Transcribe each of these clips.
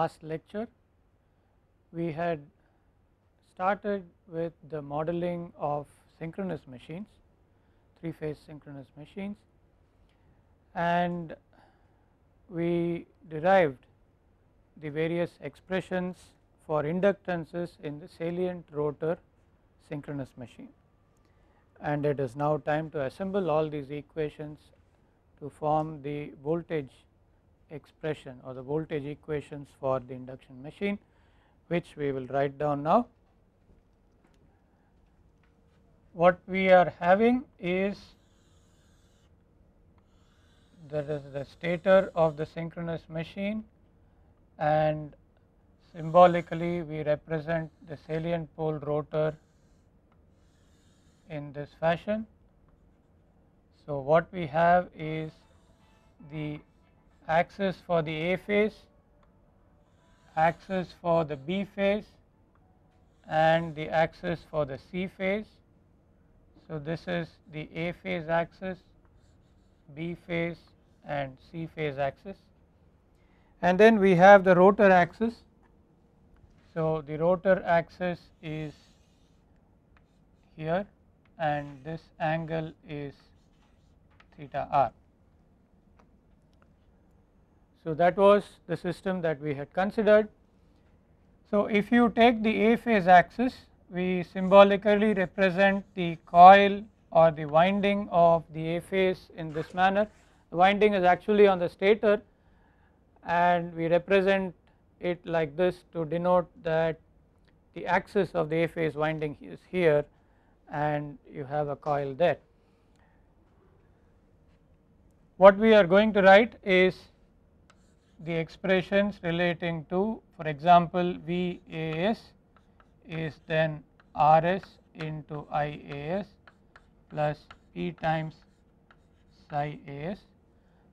last lecture we had started with the modeling of synchronous machines, 3 phase synchronous machines and we derived the various expressions for inductances in the salient rotor synchronous machine. And it is now time to assemble all these equations to form the voltage expression or the voltage equations for the induction machine which we will write down now. What we are having is that is the stator of the synchronous machine and symbolically we represent the salient pole rotor in this fashion. So, what we have is the axis for the A phase, axis for the B phase and the axis for the C phase. So, this is the A phase axis, B phase and C phase axis and then we have the rotor axis. So, the rotor axis is here and this angle is theta r. So, that was the system that we had considered. So, if you take the A phase axis we symbolically represent the coil or the winding of the A phase in this manner. The winding is actually on the stator and we represent it like this to denote that the axis of the A phase winding is here and you have a coil there. What we are going to write is the expressions relating to for example VAS is then RS into IAS plus P times psi AS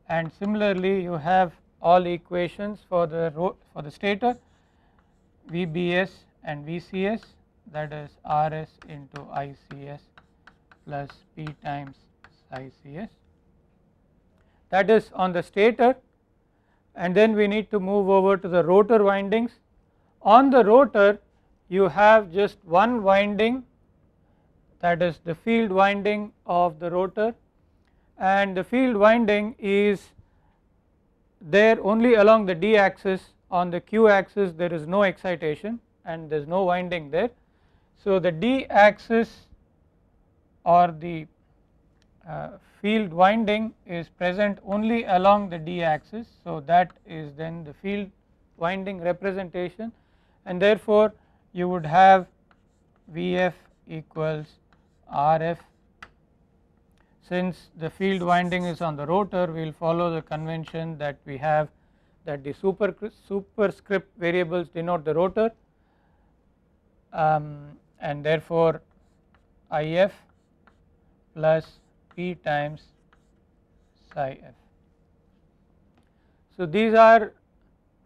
and similarly you have all equations for the for the stator VBS and VCS that is RS into ICS plus P times psi CS that is on the stator and then we need to move over to the rotor windings. On the rotor you have just one winding that is the field winding of the rotor and the field winding is there only along the d axis on the q axis there is no excitation and there is no winding there. So, the d axis or the uh, field winding is present only along the d axis. So, that is then the field winding representation and therefore, you would have Vf equals Rf. Since the field winding is on the rotor, we will follow the convention that we have that the super, superscript variables denote the rotor um, and therefore, If plus P times psi f. So, these are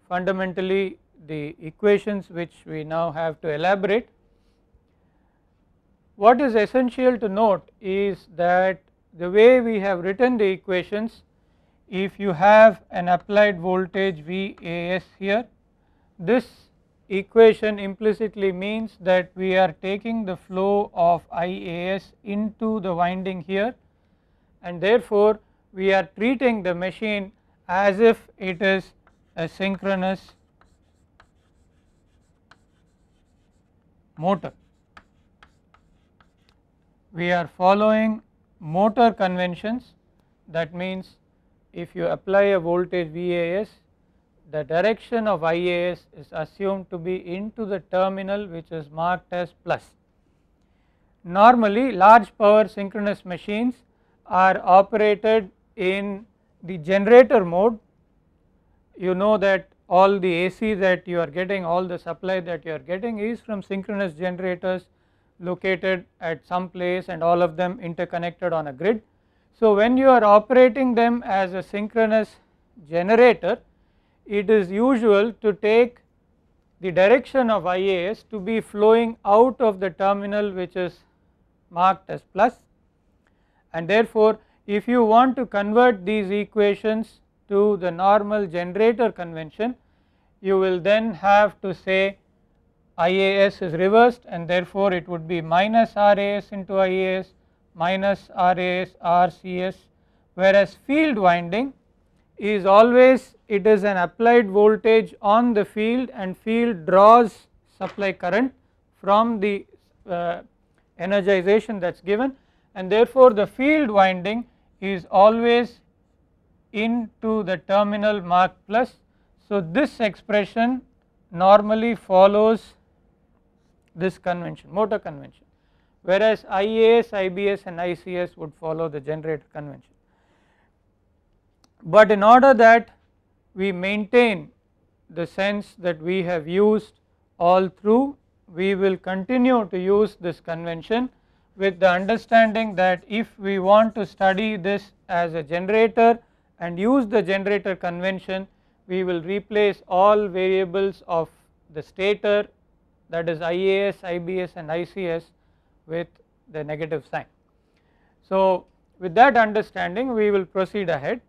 fundamentally the equations which we now have to elaborate. What is essential to note is that the way we have written the equations if you have an applied voltage VAS here this equation implicitly means that we are taking the flow of IAS into the winding here and therefore we are treating the machine as if it is a synchronous motor. We are following motor conventions that means if you apply a voltage VAS the direction of IAS is assumed to be into the terminal which is marked as plus. Normally large power synchronous machines are operated in the generator mode, you know that all the AC that you are getting, all the supply that you are getting is from synchronous generators located at some place and all of them interconnected on a grid. So, when you are operating them as a synchronous generator, it is usual to take the direction of IAS to be flowing out of the terminal which is marked as plus and therefore, if you want to convert these equations to the normal generator convention, you will then have to say IAS is reversed and therefore, it would be minus RAS into IAS minus RAS RCS whereas field winding is always it is an applied voltage on the field and field draws supply current from the uh, energization that is given and therefore, the field winding is always into the terminal mark plus. So, this expression normally follows this convention motor convention whereas IAS, IBS and ICS would follow the generator convention. But in order that we maintain the sense that we have used all through we will continue to use this convention with the understanding that if we want to study this as a generator and use the generator convention we will replace all variables of the stator that is IAS, IBS and ICS with the negative sign. So with that understanding we will proceed ahead.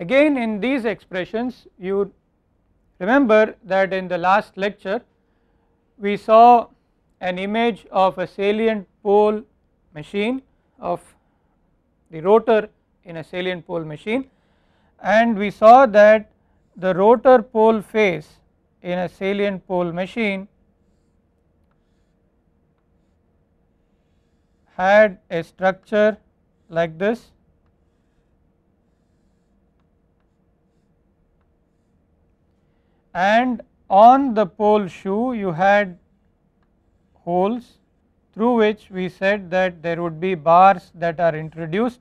Again in these expressions you remember that in the last lecture we saw an image of a salient pole machine of the rotor in a salient pole machine and we saw that the rotor pole face in a salient pole machine had a structure like this and on the pole shoe you had holes through which we said that there would be bars that are introduced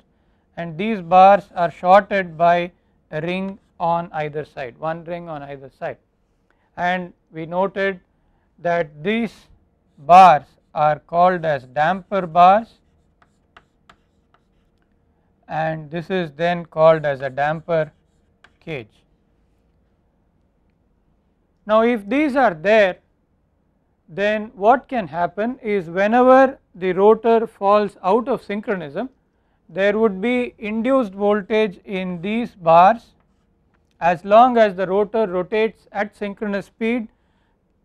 and these bars are shorted by a ring on either side, one ring on either side. And we noted that these bars are called as damper bars and this is then called as a damper cage. Now if these are there then what can happen is whenever the rotor falls out of synchronism there would be induced voltage in these bars as long as the rotor rotates at synchronous speed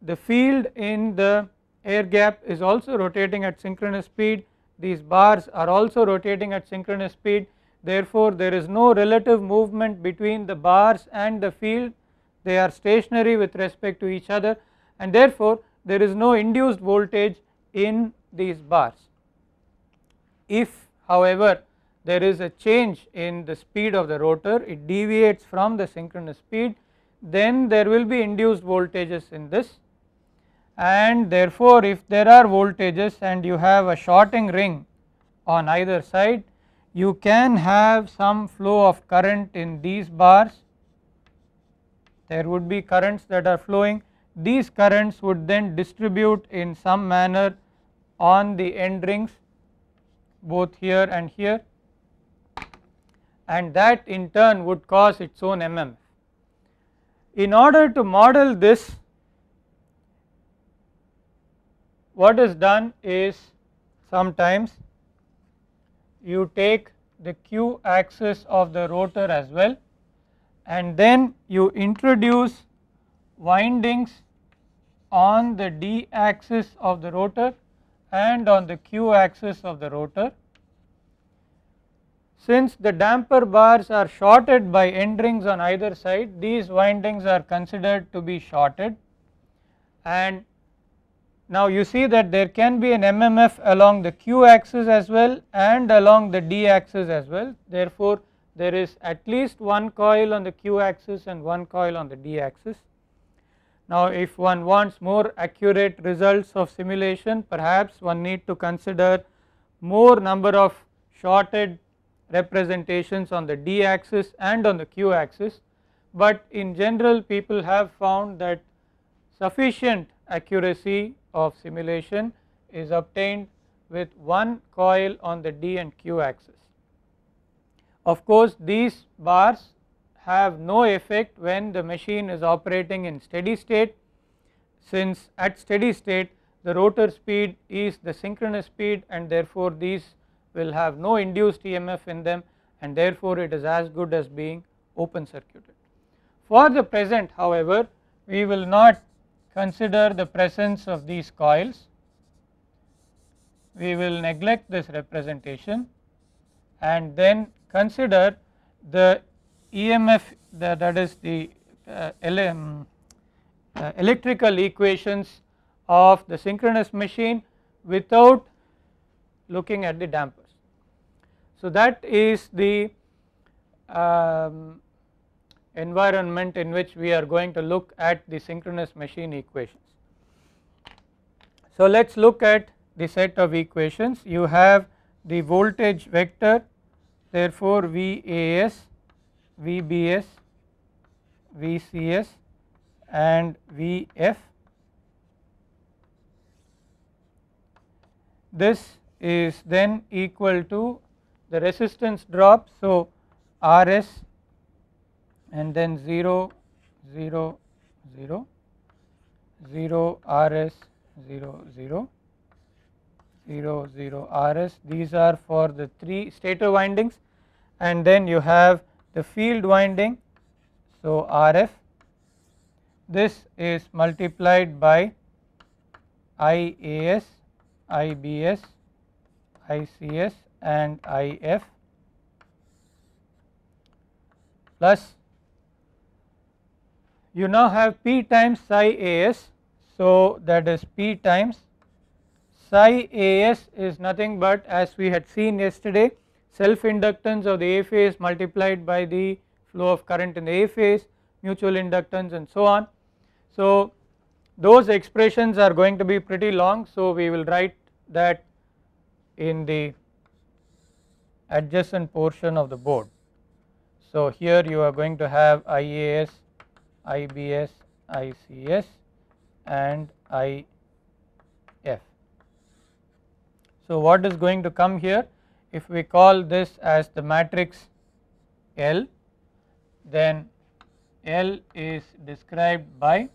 the field in the air gap is also rotating at synchronous speed these bars are also rotating at synchronous speed therefore there is no relative movement between the bars and the field they are stationary with respect to each other and therefore there is no induced voltage in these bars. If however there is a change in the speed of the rotor it deviates from the synchronous speed then there will be induced voltages in this and therefore if there are voltages and you have a shorting ring on either side you can have some flow of current in these bars there would be currents that are flowing these currents would then distribute in some manner on the end rings both here and here and that in turn would cause its own mm. In order to model this what is done is sometimes you take the q axis of the rotor as well and then you introduce windings on the d axis of the rotor and on the q axis of the rotor. Since the damper bars are shorted by end rings on either side, these windings are considered to be shorted and now you see that there can be an MMF along the q axis as well and along the d axis as well. Therefore, there is at least one coil on the q axis and one coil on the d axis. Now if one wants more accurate results of simulation perhaps one need to consider more number of shorted representations on the d axis and on the q axis but in general people have found that sufficient accuracy of simulation is obtained with one coil on the d and q axis. Of course these bars have no effect when the machine is operating in steady state since at steady state the rotor speed is the synchronous speed and therefore these will have no induced EMF in them and therefore it is as good as being open circuited. For the present however we will not consider the presence of these coils, we will neglect this representation and then consider the EMF the, that is the uh, LM, um, uh, electrical equations of the synchronous machine without looking at the dampers. So that is the um, environment in which we are going to look at the synchronous machine equations. So let us look at the set of equations you have the voltage vector therefore VAS VBS, VCS and VF. This is then equal to the resistance drop. So, RS and then 0, 0, 0, 0 RS, 0, 0, 0, 0 RS. These are for the 3 stator windings and then you have the field winding so RF this is multiplied by IAS, IBS, ICS and IF plus you now have P times psi AS so that is P times psi AS is nothing but as we had seen yesterday self inductance of the A phase multiplied by the flow of current in the A phase, mutual inductance and so on. So those expressions are going to be pretty long so we will write that in the adjacent portion of the board. So here you are going to have IAS, IBS, ICS and IF. So what is going to come here? if we call this as the matrix L then L is described by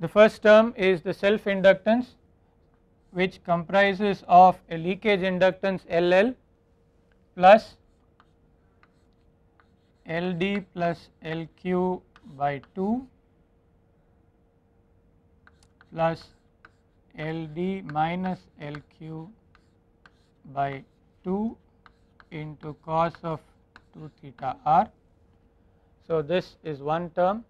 the first term is the self inductance which comprises of a leakage inductance LL plus LD plus LQ by 2 plus LD minus LQ by 2 into cos of 2 theta r. So, this is one term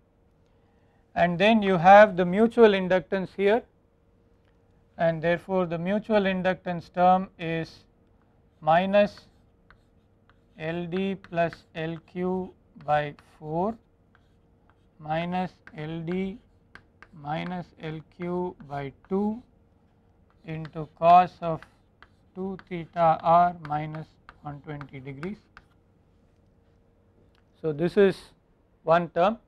and then you have the mutual inductance here and therefore, the mutual inductance term is minus LD plus LQ by 4 minus LD minus LQ by 2 into cos of 2 theta r minus 120 degrees. So, this is one term.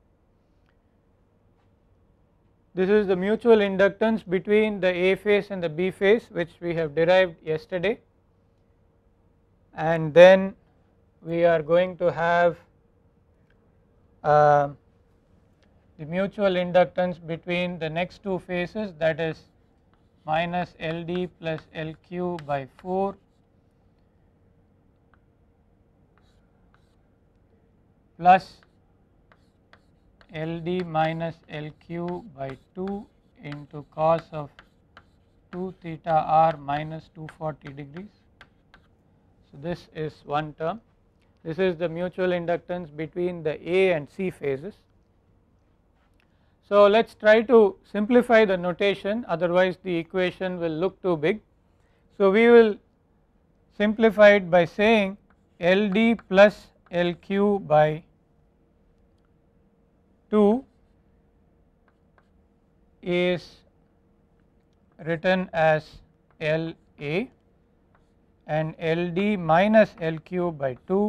This is the mutual inductance between the A phase and the B phase which we have derived yesterday and then we are going to have uh, the mutual inductance between the next two phases that is minus LD plus LQ by 4 plus LD minus LQ by 2 into cos of 2 theta r minus 240 degrees. So, this is one term. This is the mutual inductance between the A and C phases. So, let us try to simplify the notation otherwise the equation will look too big. So, we will simplify it by saying LD plus LQ by 2 is written as LA and LD minus LQ by 2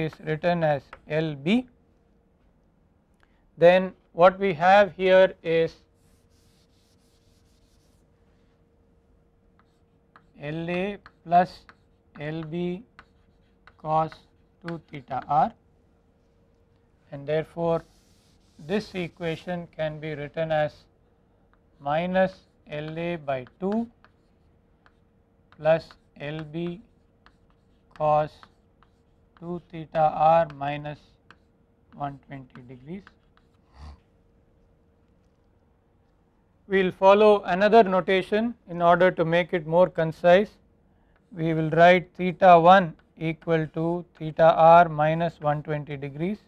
is written as LB. Then what we have here is LA plus LB cos 2 theta r and therefore this equation can be written as minus LA by 2 plus LB cos 2 theta r minus 120 degrees we will follow another notation in order to make it more concise. We will write theta 1 equal to theta r minus 120 degrees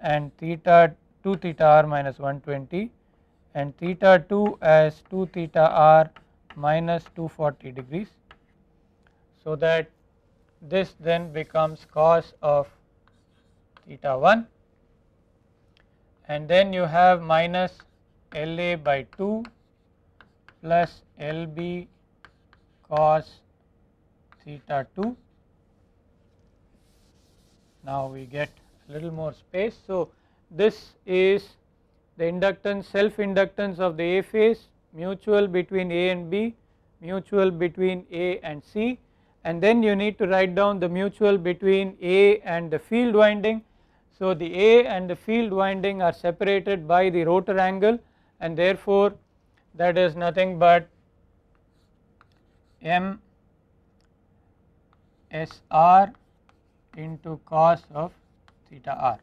and theta 2 theta r minus 120 and theta 2 as 2 theta r minus 240 degrees. So that this then becomes cos of theta 1 and then you have minus L A by 2 plus L B cos theta 2. Now we get a little more space. So, this is the inductance self inductance of the A phase mutual between A and B mutual between A and C and then you need to write down the mutual between A and the field winding. So, the A and the field winding are separated by the rotor angle and therefore that is nothing but m s r into cos of theta r.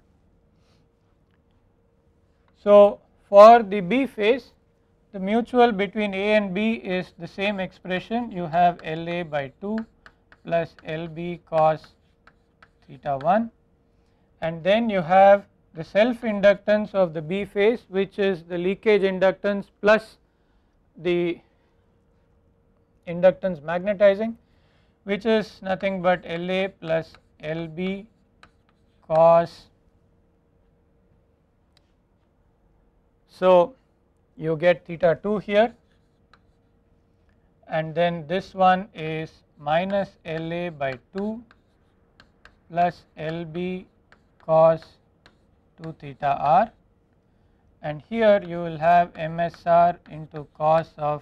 So, for the B phase the mutual between A and B is the same expression you have L A by 2 plus L B cos theta 1 and then you have the self inductance of the B phase which is the leakage inductance plus the inductance magnetizing which is nothing but LA plus LB cos. So, you get theta 2 here and then this one is minus LA by 2 plus LB cos to theta r and here you will have MSR into cos of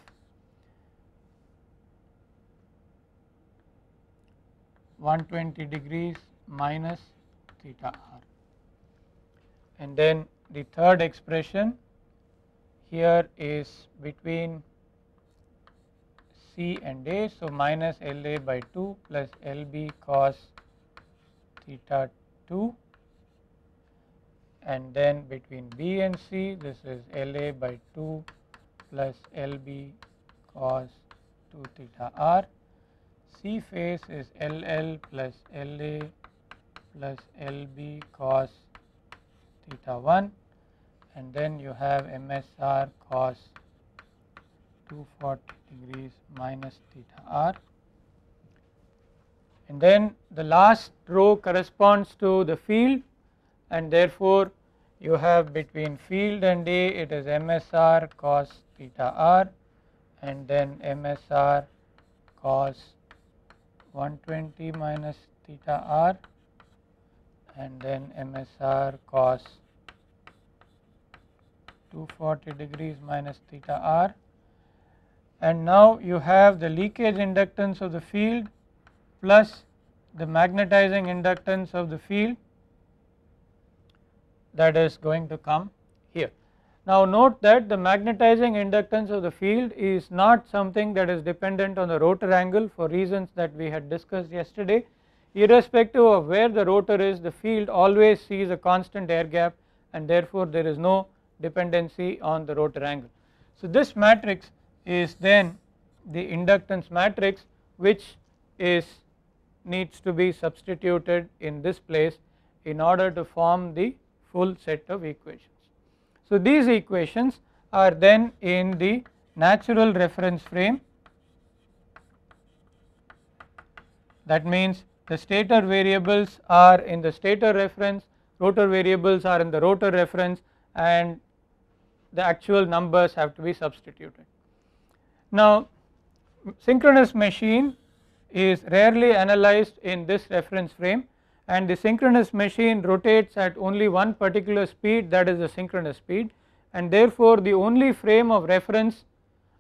one twenty degrees minus theta r and then the third expression here is between C and A. So, minus L A by 2 plus L B cos theta 2 and then between B and C this is LA by 2 plus LB cos 2 theta r. C phase is LL plus LA plus LB cos theta 1 and then you have MSR cos 240 degrees minus theta r. And then the last row corresponds to the field and therefore you have between field and A it is MSR cos theta r and then MSR cos 120 minus theta r and then MSR cos 240 degrees minus theta r and now you have the leakage inductance of the field plus the magnetizing inductance of the field that is going to come here. Now note that the magnetizing inductance of the field is not something that is dependent on the rotor angle for reasons that we had discussed yesterday. Irrespective of where the rotor is the field always sees a constant air gap and therefore there is no dependency on the rotor angle. So this matrix is then the inductance matrix which is needs to be substituted in this place in order to form the full set of equations. So these equations are then in the natural reference frame that means the stator variables are in the stator reference, rotor variables are in the rotor reference and the actual numbers have to be substituted. Now synchronous machine is rarely analyzed in this reference frame and the synchronous machine rotates at only one particular speed that is the synchronous speed and therefore the only frame of reference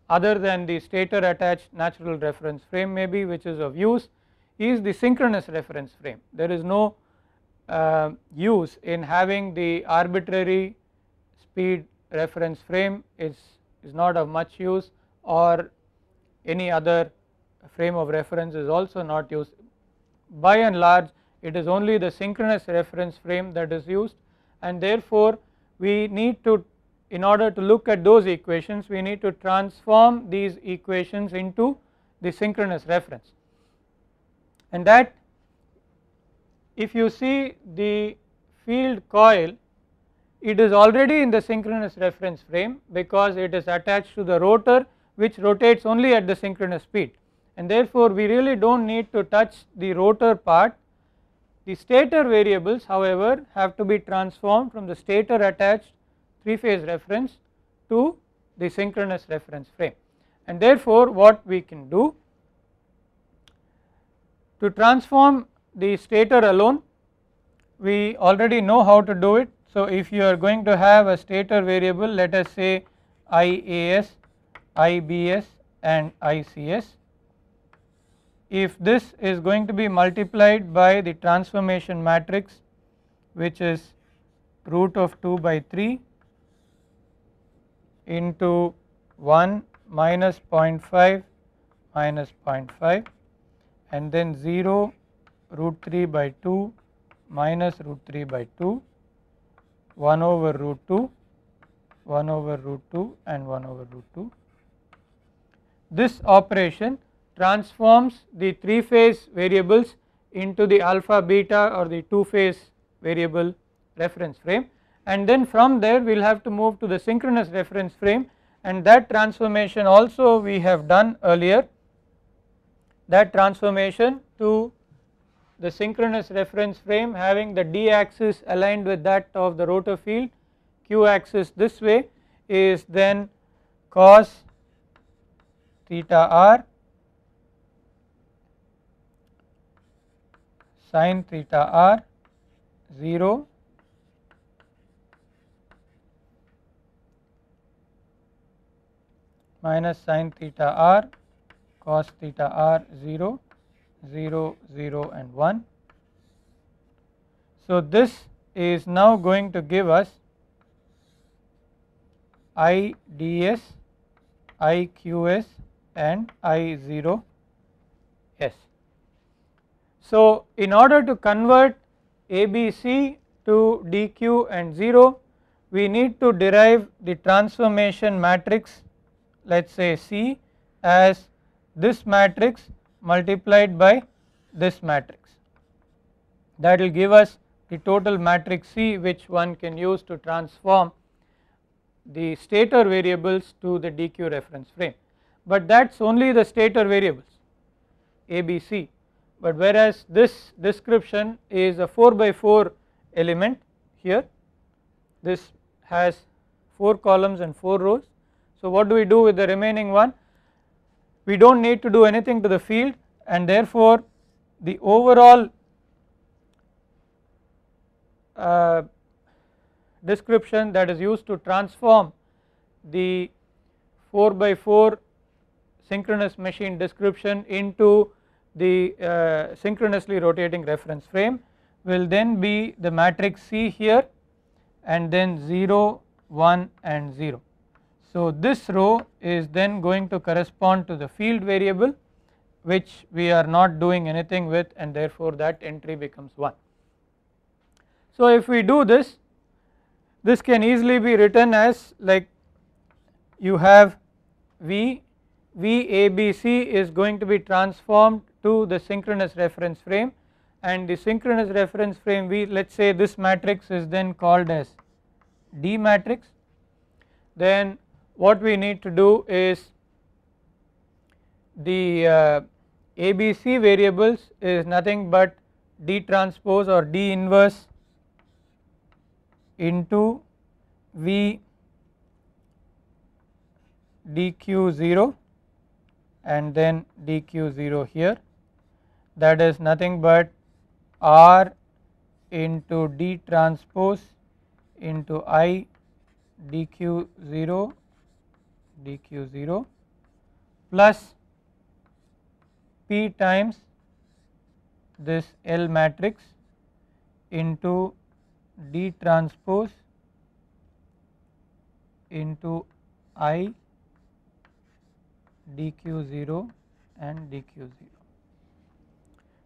other than the stator attached natural reference frame maybe which is of use is the synchronous reference frame. There is no uh, use in having the arbitrary speed reference frame is, is not of much use or any other frame of reference is also not used. By and large it is only the synchronous reference frame that is used and therefore we need to in order to look at those equations we need to transform these equations into the synchronous reference and that if you see the field coil it is already in the synchronous reference frame because it is attached to the rotor which rotates only at the synchronous speed and therefore we really do not need to touch the rotor part the stator variables however have to be transformed from the stator attached 3 phase reference to the synchronous reference frame and therefore what we can do to transform the stator alone we already know how to do it. So if you are going to have a stator variable let us say IAS, IBS and ICS if this is going to be multiplied by the transformation matrix which is root of 2 by 3 into 1 minus 0.5 minus 0.5 and then 0 root 3 by 2 minus root 3 by 2 1 over root 2 1 over root 2 and 1 over root 2. This operation transforms the 3 phase variables into the alpha beta or the 2 phase variable reference frame and then from there we will have to move to the synchronous reference frame and that transformation also we have done earlier that transformation to the synchronous reference frame having the d axis aligned with that of the rotor field q axis this way is then cos theta r sin theta r 0 minus sin theta r cos theta r 0 0 0 and 1. So, this is now going to give us I ds, I qs and I 0 s. So, in order to convert ABC to dq and 0 we need to derive the transformation matrix let us say C as this matrix multiplied by this matrix that will give us the total matrix C which one can use to transform the stator variables to the dq reference frame but that is only the stator variables ABC but whereas this description is a 4 by 4 element here this has 4 columns and 4 rows. So what do we do with the remaining one? We do not need to do anything to the field and therefore the overall uh, description that is used to transform the 4 by 4 synchronous machine description into the uh, synchronously rotating reference frame will then be the matrix C here and then 0, 1 and 0. So this row is then going to correspond to the field variable which we are not doing anything with and therefore that entry becomes 1. So if we do this, this can easily be written as like you have V, is going to be transformed to the synchronous reference frame and the synchronous reference frame we let us say this matrix is then called as D matrix then what we need to do is the uh, ABC variables is nothing but D transpose or D inverse into V dq0 and then dq0 here that is nothing but R into d transpose into i dq 0 dq 0 plus p times this L matrix into d transpose into i dq 0 and dq 0.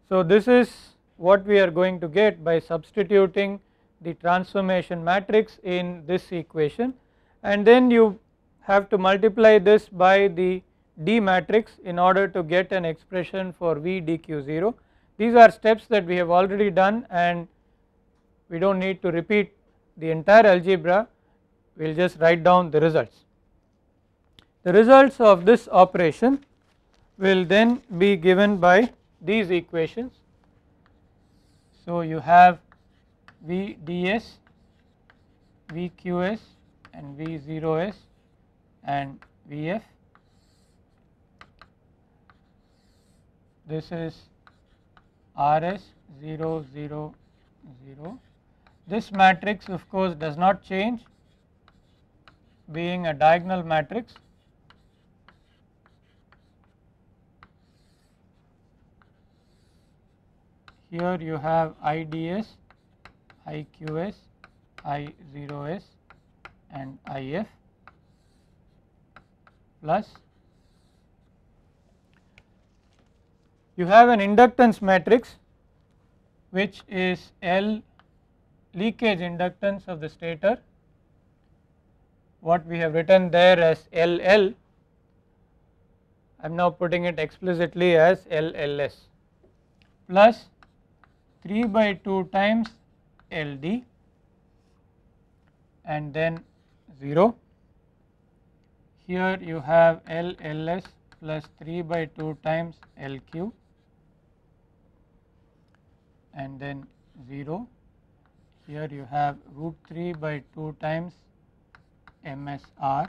So, this is what we are going to get by substituting the transformation matrix in this equation and then you have to multiply this by the D matrix in order to get an expression for V dq0. These are steps that we have already done and we do not need to repeat the entire algebra, we will just write down the results. The results of this operation will then be given by these equations. So, you have VDS, VQS, and V 0s and V f. This is R s 0 0 0. This matrix of course does not change being a diagonal matrix Here you have IDS, IQS, I0S and IF plus you have an inductance matrix which is L leakage inductance of the stator what we have written there as LL I am now putting it explicitly as LLS plus 3 by 2 times LD and then 0. Here you have LLS plus 3 by 2 times LQ and then 0. Here you have root 3 by 2 times MSR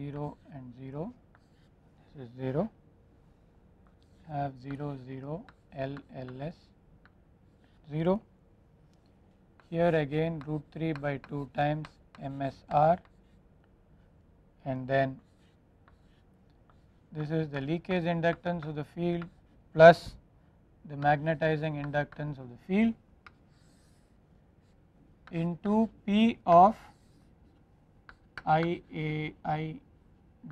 0 and 0 this is 0 have 0 0 L L S 0. Here again root 3 by 2 times MSR and then this is the leakage inductance of the field plus the magnetizing inductance of the field into P of I A I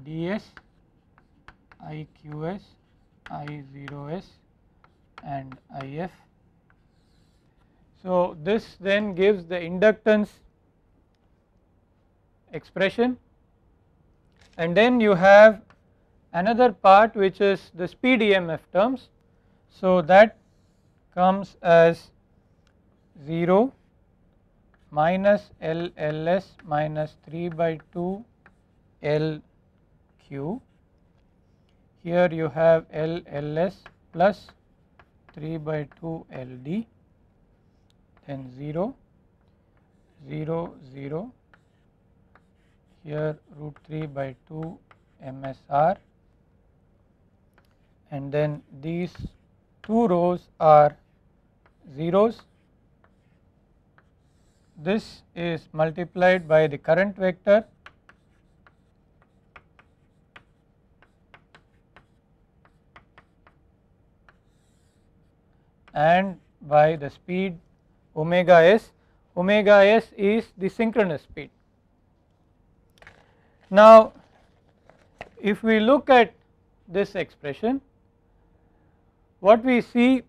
D S I Q S I0s and If. So, this then gives the inductance expression and then you have another part which is the speed EMF terms. So, that comes as 0 minus L L S minus 3 by 2 L Q here you have LLS plus 3 by 2 LD then 0, 0, 0 here root 3 by 2 MSR and then these two rows are zeros. This is multiplied by the current vector and by the speed omega s, omega s is the synchronous speed. Now if we look at this expression what we see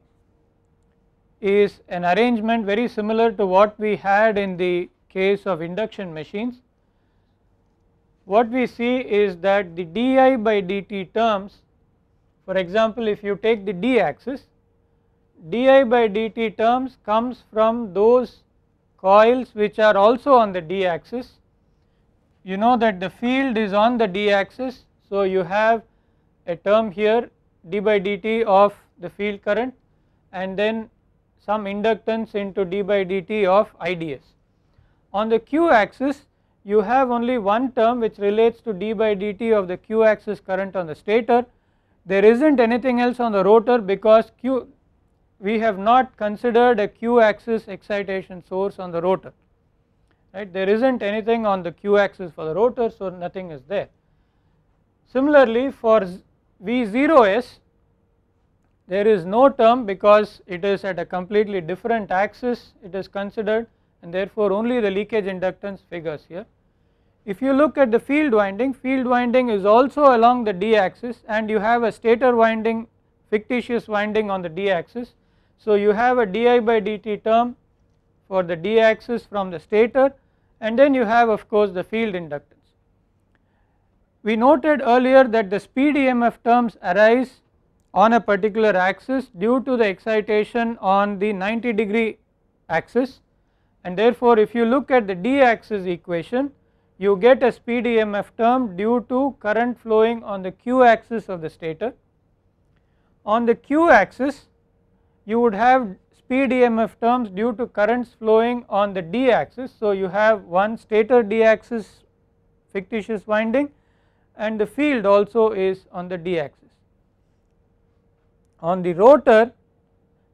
is an arrangement very similar to what we had in the case of induction machines. What we see is that the di by dt terms for example if you take the d axis di by dt terms comes from those coils which are also on the d axis. You know that the field is on the d axis. So, you have a term here d by dt of the field current and then some inductance into d by dt of IDS. On the q axis you have only one term which relates to d by dt of the q axis current on the stator. There is not anything else on the rotor because q we have not considered a q axis excitation source on the rotor right there is not anything on the q axis for the rotor so nothing is there. Similarly for V0s there is no term because it is at a completely different axis it is considered and therefore only the leakage inductance figures here. If you look at the field winding, field winding is also along the d axis and you have a stator winding fictitious winding on the d axis so, you have a di by dt term for the d axis from the stator and then you have of course the field inductance. We noted earlier that the speed EMF terms arise on a particular axis due to the excitation on the 90 degree axis and therefore if you look at the d axis equation you get a speed EMF term due to current flowing on the q axis of the stator. On the q axis you would have speed EMF terms due to currents flowing on the d axis. So, you have one stator d axis fictitious winding and the field also is on the d axis. On the rotor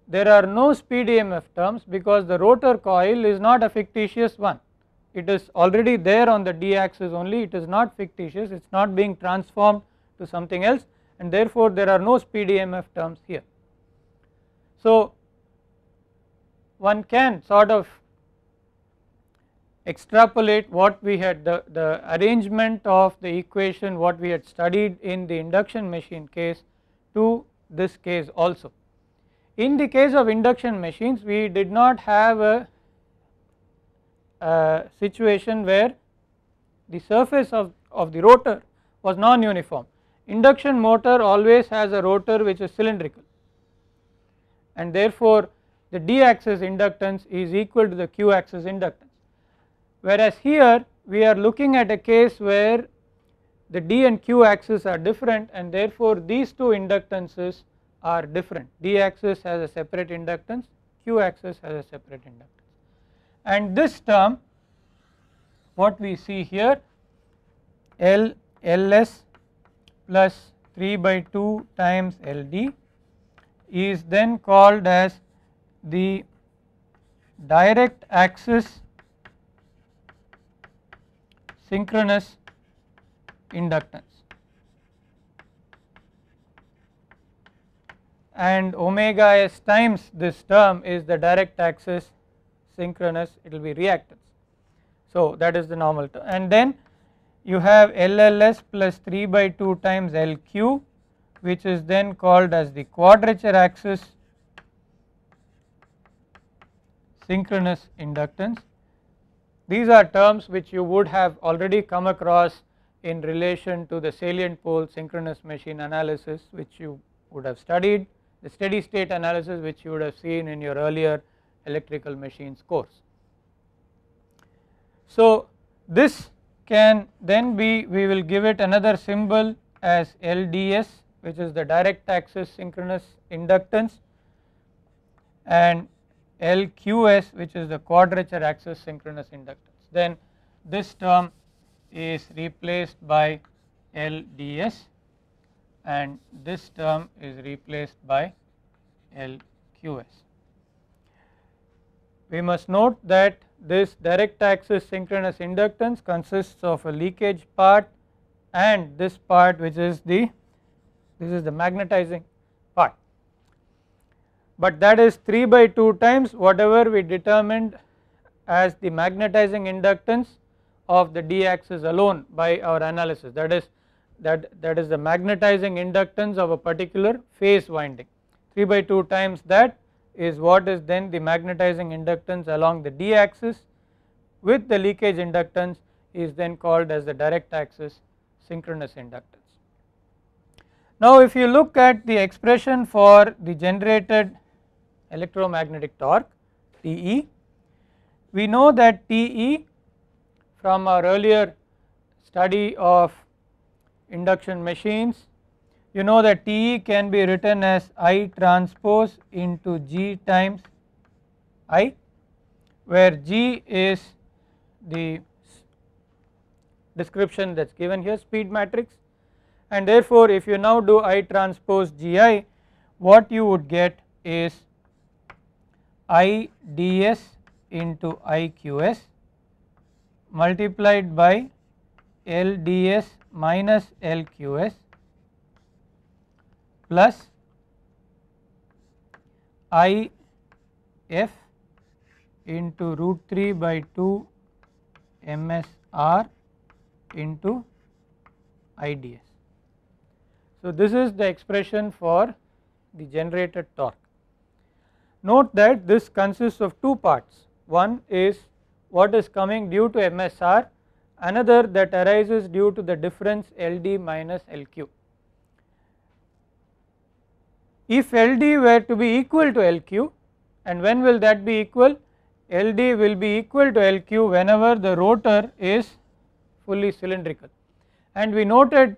there are no speed EMF terms because the rotor coil is not a fictitious one. It is already there on the d axis only it is not fictitious it is not being transformed to something else and therefore there are no speed EMF terms here. So, one can sort of extrapolate what we had the, the arrangement of the equation what we had studied in the induction machine case to this case also. In the case of induction machines we did not have a, a situation where the surface of, of the rotor was non-uniform. Induction motor always has a rotor which is cylindrical and therefore the d axis inductance is equal to the q axis inductance. Whereas here we are looking at a case where the d and q axis are different and therefore these two inductances are different d axis has a separate inductance q axis has a separate inductance and this term what we see here L Ls plus 3 by 2 times Ld is then called as the direct axis synchronous inductance and omega s times this term is the direct axis synchronous it will be reactance. So that is the normal term and then you have LLS plus 3 by 2 times LQ which is then called as the quadrature axis synchronous inductance. These are terms which you would have already come across in relation to the salient pole synchronous machine analysis which you would have studied, the steady state analysis which you would have seen in your earlier electrical machines course. So this can then be we will give it another symbol as LDS which is the direct axis synchronous inductance and LQS which is the quadrature axis synchronous inductance. Then this term is replaced by LDS and this term is replaced by LQS. We must note that this direct axis synchronous inductance consists of a leakage part and this part which is the this is the magnetizing part. But that is 3 by 2 times whatever we determined as the magnetizing inductance of the d axis alone by our analysis that is that, that is the magnetizing inductance of a particular phase winding 3 by 2 times that is what is then the magnetizing inductance along the d axis with the leakage inductance is then called as the direct axis synchronous inductance. Now if you look at the expression for the generated electromagnetic torque TE, we know that TE from our earlier study of induction machines you know that TE can be written as I transpose into G times I where G is the description that is given here speed matrix and therefore if you now do I transpose GI what you would get is I ds into IQS multiplied by LDS minus LQS plus IF into root 3 by 2 MSR into IDS. So, this is the expression for the generated torque. Note that this consists of two parts one is what is coming due to MSR another that arises due to the difference LD minus LQ. If LD were to be equal to LQ and when will that be equal? LD will be equal to LQ whenever the rotor is fully cylindrical and we noted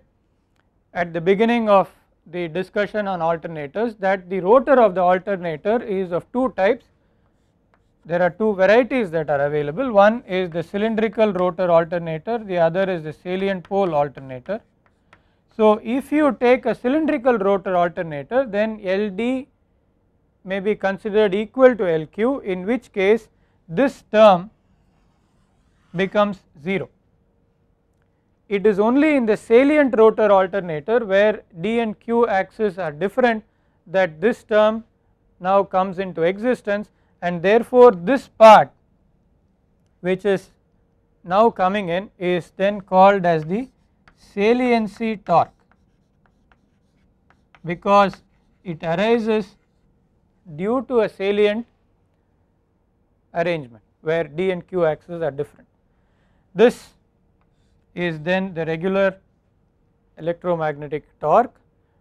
at the beginning of the discussion on alternators that the rotor of the alternator is of two types. There are two varieties that are available. One is the cylindrical rotor alternator, the other is the salient pole alternator. So, if you take a cylindrical rotor alternator then LD may be considered equal to LQ in which case this term becomes 0 it is only in the salient rotor alternator where D and Q axes are different that this term now comes into existence and therefore this part which is now coming in is then called as the saliency torque because it arises due to a salient arrangement where D and Q axes are different. This is then the regular electromagnetic torque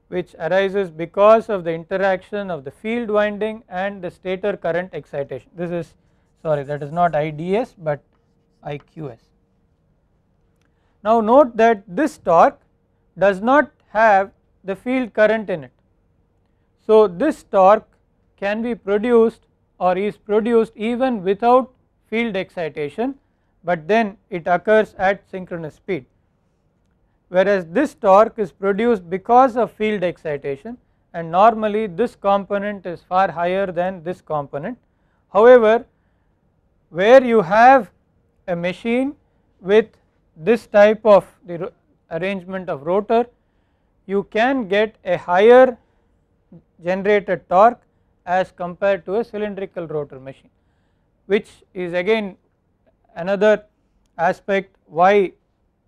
which arises because of the interaction of the field winding and the stator current excitation. This is sorry that is not IDS but IQS. Now note that this torque does not have the field current in it. So this torque can be produced or is produced even without field excitation but then it occurs at synchronous speed. Whereas this torque is produced because of field excitation and normally this component is far higher than this component. However, where you have a machine with this type of the arrangement of rotor you can get a higher generated torque as compared to a cylindrical rotor machine which is again another aspect why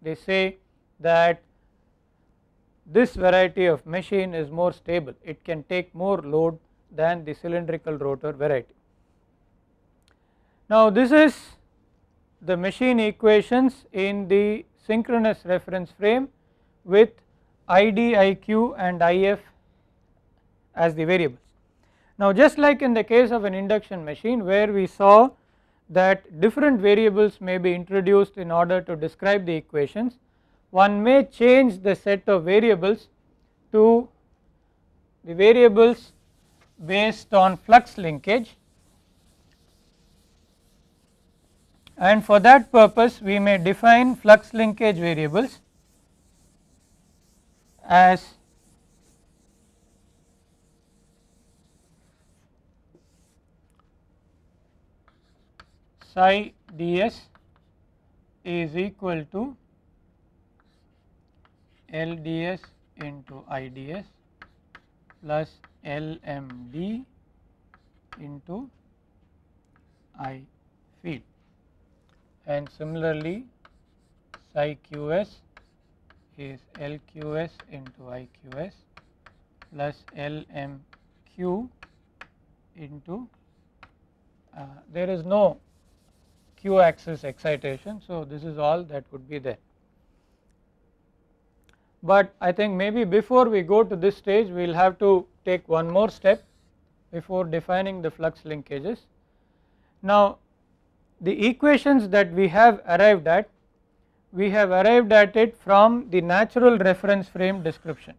they say that this variety of machine is more stable it can take more load than the cylindrical rotor variety. Now this is the machine equations in the synchronous reference frame with ID, IQ and IF as the variables. Now just like in the case of an induction machine where we saw that different variables may be introduced in order to describe the equations. One may change the set of variables to the variables based on flux linkage and for that purpose we may define flux linkage variables as psi ds is equal to L ds into I ds plus L m d into I field and similarly psi qs is L qs into I qs plus L m q into uh, there is no q axis excitation. So, this is all that could be there. But I think maybe before we go to this stage we will have to take one more step before defining the flux linkages. Now the equations that we have arrived at we have arrived at it from the natural reference frame description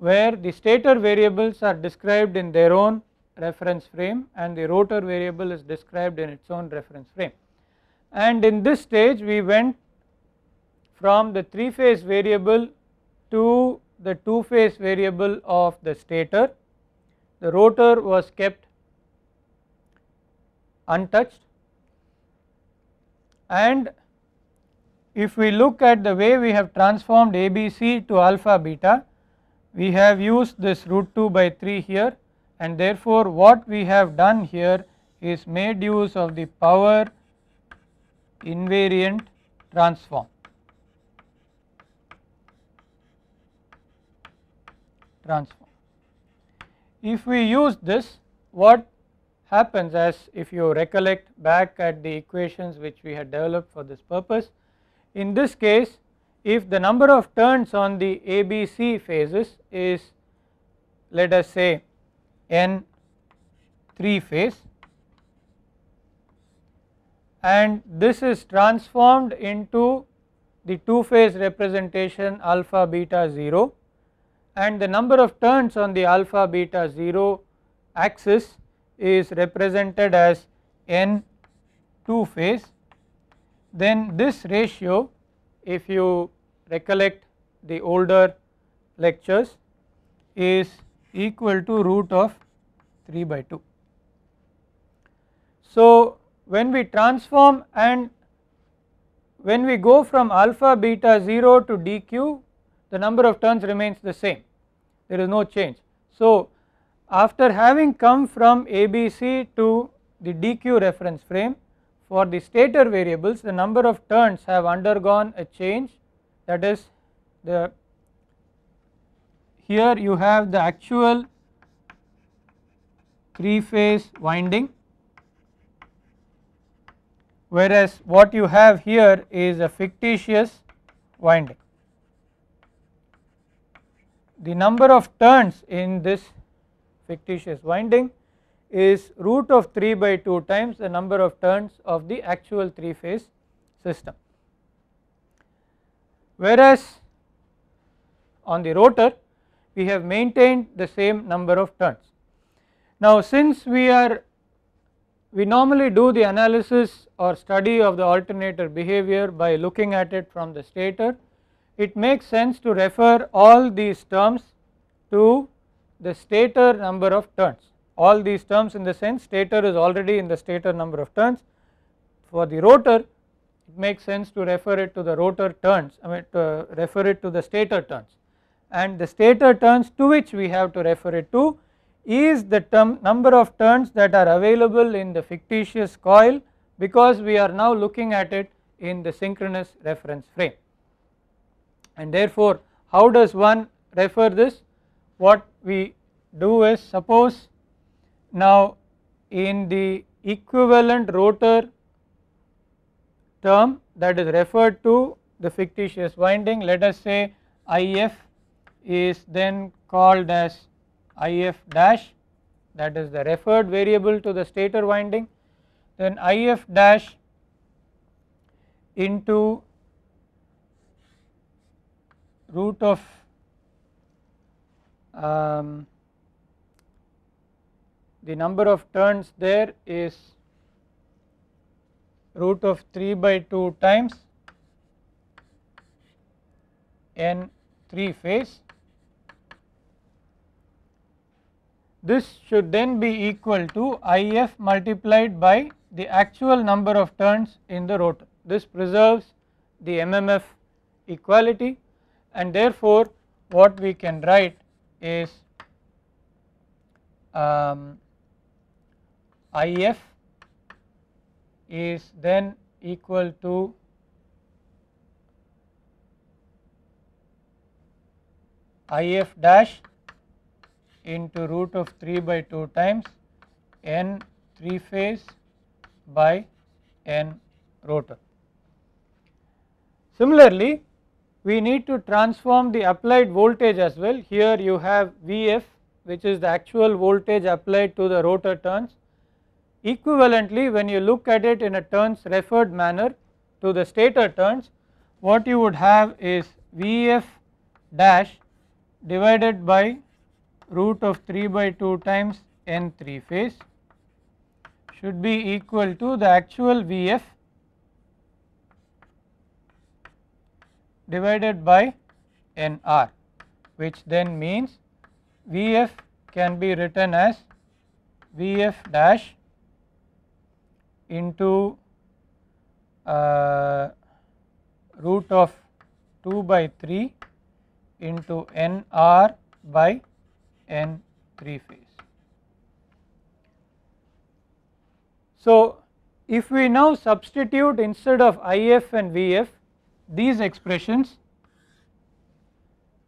where the stator variables are described in their own reference frame and the rotor variable is described in its own reference frame. And in this stage we went from the 3 phase variable to the 2 phase variable of the stator. The rotor was kept untouched and if we look at the way we have transformed ABC to alpha beta we have used this root 2 by 3 here and therefore what we have done here is made use of the power invariant transform. transform. If we use this what happens as if you recollect back at the equations which we had developed for this purpose. In this case if the number of turns on the ABC phases is let us say N 3 phase and this is transformed into the 2 phase representation alpha beta 0 and the number of turns on the alpha beta 0 axis is represented as n 2 phase then this ratio if you recollect the older lectures is equal to root of 3 by 2. So, when we transform and when we go from alpha beta 0 to dq the number of turns remains the same there is no change. So, after having come from ABC to the dq reference frame for the stator variables the number of turns have undergone a change that is the here you have the actual 3 phase winding whereas what you have here is a fictitious winding. The number of turns in this fictitious winding is root of 3 by 2 times the number of turns of the actual 3 phase system. Whereas on the rotor we have maintained the same number of turns. Now since we are we normally do the analysis or study of the alternator behavior by looking at it from the stator it makes sense to refer all these terms to the stator number of turns all these terms in the sense stator is already in the stator number of turns for the rotor it makes sense to refer it to the rotor turns I mean to refer it to the stator turns and the stator turns to which we have to refer it to is the term number of turns that are available in the fictitious coil because we are now looking at it in the synchronous reference frame. And therefore, how does one refer this? What we do is suppose now in the equivalent rotor term that is referred to the fictitious winding let us say IF is then called as IF dash that is the referred variable to the stator winding then IF dash into root of um, the number of turns there is root of 3 by 2 times n 3 phase This should then be equal to IF multiplied by the actual number of turns in the rotor. This preserves the MMF equality and therefore what we can write is um, IF is then equal to IF dash into root of 3 by 2 times n 3 phase by n rotor. Similarly, we need to transform the applied voltage as well. Here you have Vf which is the actual voltage applied to the rotor turns. Equivalently, when you look at it in a turns referred manner to the stator turns, what you would have is Vf dash divided by root of 3 by 2 times n 3 phase should be equal to the actual VF divided by NR which then means VF can be written as VF dash into uh, root of 2 by 3 into NR by and 3 phase. So, if we now substitute instead of IF and VF these expressions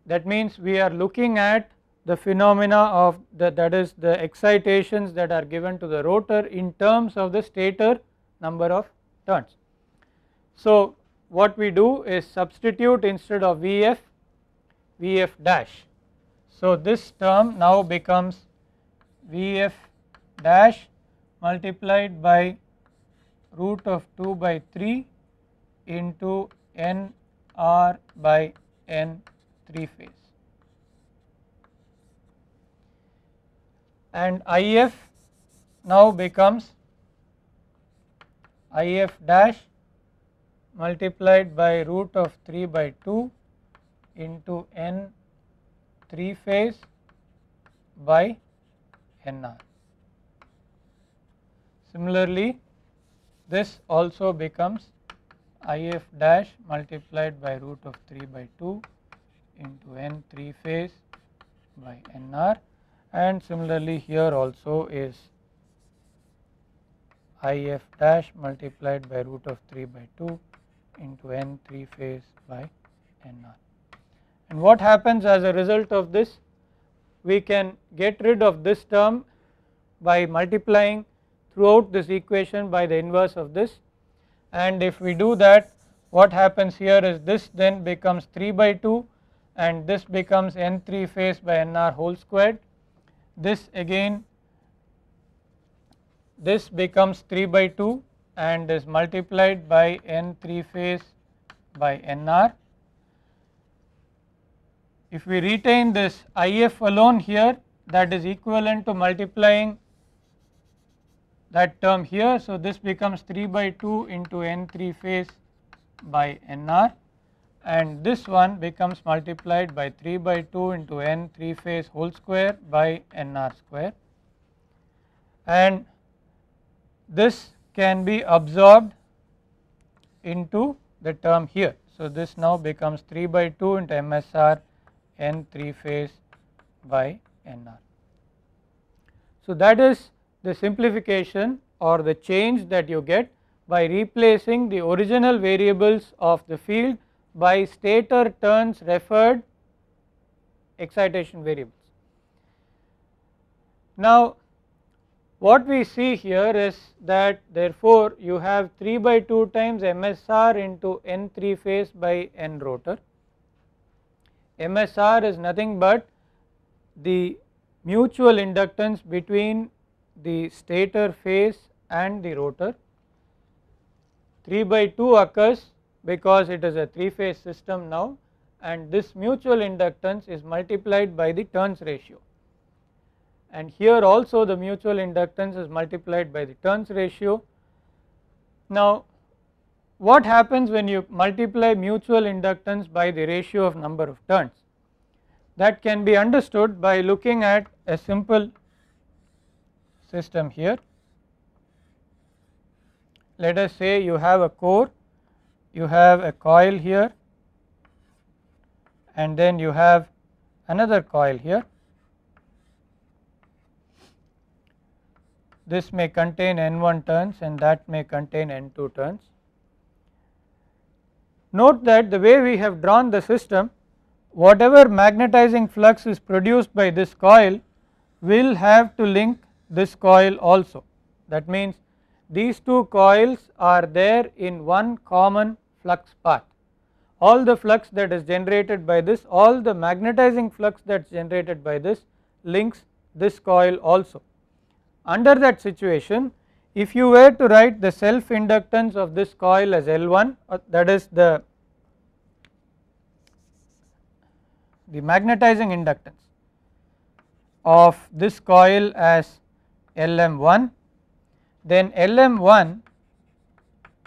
that means we are looking at the phenomena of the that is the excitations that are given to the rotor in terms of the stator number of turns. So, what we do is substitute instead of Vf, Vf dash so this term now becomes Vf dash multiplied by root of 2 by 3 into n r by n 3 phase. And If now becomes If dash multiplied by root of 3 by 2 into n 3 phase by NR. Similarly, this also becomes IF dash multiplied by root of 3 by 2 into N 3 phase by NR and similarly here also is IF dash multiplied by root of 3 by 2 into N 3 phase by NR and what happens as a result of this we can get rid of this term by multiplying throughout this equation by the inverse of this and if we do that what happens here is this then becomes 3 by 2 and this becomes n3 phase by nr whole squared this again this becomes 3 by 2 and is multiplied by n3 phase by nr if we retain this IF alone here that is equivalent to multiplying that term here. So, this becomes 3 by 2 into N 3 phase by NR and this one becomes multiplied by 3 by 2 into N 3 phase whole square by NR square and this can be absorbed into the term here. So, this now becomes 3 by 2 into MSR N 3 phase by NR. So, that is the simplification or the change that you get by replacing the original variables of the field by stator turns referred excitation variables. Now, what we see here is that therefore, you have 3 by 2 times MSR into N 3 phase by N rotor MSR is nothing but the mutual inductance between the stator phase and the rotor. 3 by 2 occurs because it is a 3 phase system now and this mutual inductance is multiplied by the turns ratio. And here also the mutual inductance is multiplied by the turns ratio. Now what happens when you multiply mutual inductance by the ratio of number of turns that can be understood by looking at a simple system here. Let us say you have a core, you have a coil here and then you have another coil here. This may contain n1 turns and that may contain n2 turns Note that the way we have drawn the system whatever magnetizing flux is produced by this coil will have to link this coil also. That means these two coils are there in one common flux path. All the flux that is generated by this, all the magnetizing flux that is generated by this links this coil also. Under that situation if you were to write the self inductance of this coil as L1 uh, that is the, the magnetizing inductance of this coil as Lm1 then Lm1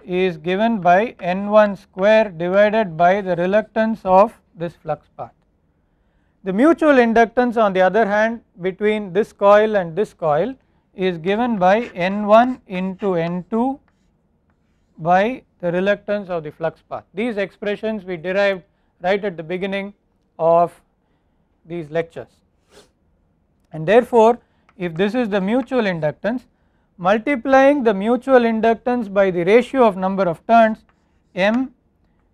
is given by N1 square divided by the reluctance of this flux path. The mutual inductance on the other hand between this coil and this coil is given by N1 into N2 by the reluctance of the flux path. These expressions we derived right at the beginning of these lectures and therefore if this is the mutual inductance multiplying the mutual inductance by the ratio of number of turns M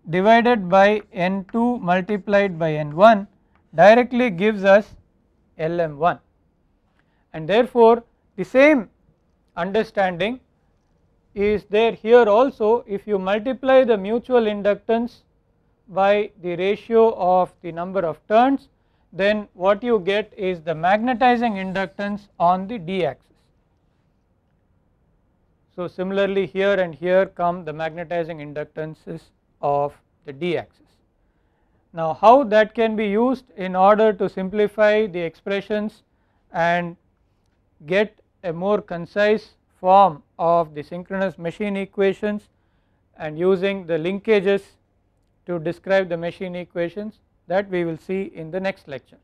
divided by N2 multiplied by N1 directly gives us LM1 and therefore the same understanding is there here also if you multiply the mutual inductance by the ratio of the number of turns then what you get is the magnetizing inductance on the d axis. So similarly here and here come the magnetizing inductances of the d axis. Now how that can be used in order to simplify the expressions and get a more concise form of the synchronous machine equations and using the linkages to describe the machine equations that we will see in the next lecture.